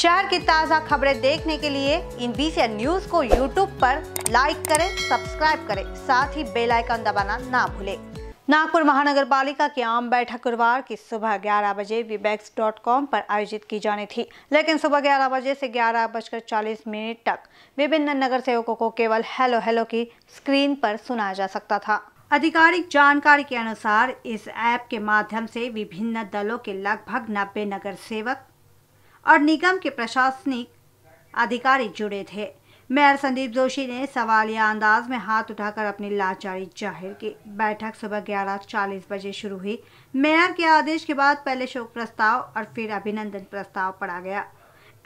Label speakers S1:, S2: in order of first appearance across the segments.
S1: शहर की ताज़ा खबरें देखने के लिए इन बीसी न्यूज को यूट्यूब पर लाइक करें सब्सक्राइब करें साथ ही बेल आइकन दबाना ना भूलें नागपुर महानगर पालिका की आम बैठक गुरुवार की सुबह 11 बजे विबैक्स डॉट कॉम पर आयोजित की जानी थी लेकिन सुबह 11 बजे से ग्यारह बजकर चालीस मिनट तक विभिन्न नगर सेवकों को केवल हेलो हेलो की स्क्रीन पर सुनाया जा सकता था आधिकारिक जानकारी के अनुसार इस ऐप के माध्यम से विभिन्न दलों के लगभग नब्बे नगर सेवक और निगम के प्रशासनिक अधिकारी जुड़े थे मेयर संदीप जोशी ने सवालिया अंदाज में हाथ उठाकर अपनी लाचारी जाहिर की बैठक सुबह ग्यारह चालीस बजे शुरू हुई मेयर के आदेश के बाद पहले शोक प्रस्ताव और फिर अभिनंदन प्रस्ताव पढ़ा गया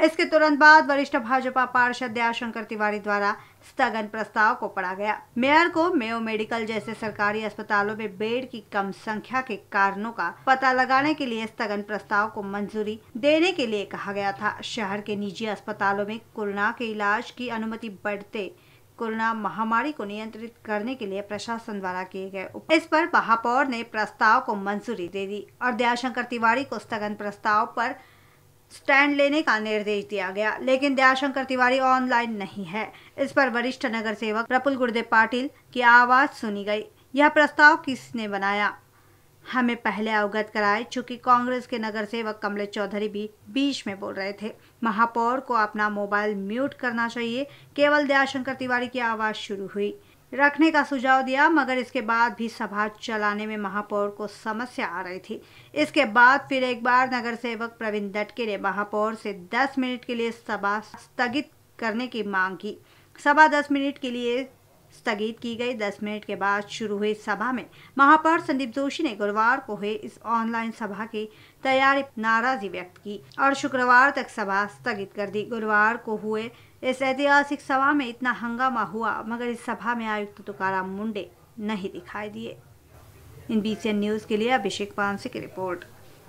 S1: इसके तुरंत बाद वरिष्ठ भाजपा पार्षद दयाशंकर तिवारी द्वारा स्थगन प्रस्ताव को पढ़ा गया मेयर को मेयो मेडिकल जैसे सरकारी अस्पतालों में बेड की कम संख्या के कारणों का पता लगाने के लिए स्थगन प्रस्ताव को मंजूरी देने के लिए कहा गया था शहर के निजी अस्पतालों में कोरोना के इलाज की अनुमति बढ़ते कोरोना महामारी को नियंत्रित करने के लिए प्रशासन द्वारा किए गए इस पर महापौर ने प्रस्ताव को मंजूरी दे दी और दयाशंकर तिवारी को स्थगन प्रस्ताव पर स्टैंड लेने का निर्देश दिया गया लेकिन दयाशंकर तिवारी ऑनलाइन नहीं है इस पर वरिष्ठ नगर सेवक प्रपुल गुरुदेव पाटिल की आवाज सुनी गई यह प्रस्ताव किसने बनाया हमें पहले अवगत कराए चूंकि कांग्रेस के नगर सेवक कमलेश चौधरी भी बीच में बोल रहे थे महापौर को अपना मोबाइल म्यूट करना चाहिए केवल दयाशंकर तिवारी की आवाज शुरू हुई रखने का सुझाव दिया मगर इसके बाद भी सभा चलाने में महापौर को समस्या आ रही थी इसके बाद फिर एक बार नगर सेवक प्रवीण दटके ने महापौर से 10 मिनट के लिए सभा स्थगित करने की मांग की सभा 10 मिनट के लिए स्थगित की गई 10 मिनट के बाद शुरू हुई सभा में महापौर संदीप जोशी ने गुरुवार को हुए इस ऑनलाइन सभा की तैयारी नाराजी व्यक्त की और शुक्रवार तक सभा स्थगित कर दी गुरुवार को हुए इस ऐतिहासिक सभा में इतना हंगामा हुआ मगर इस सभा में आयुक्त तुकाराम मुंडे नहीं दिखाई दिए इन बी न्यूज के लिए अभिषेक पानसे की रिपोर्ट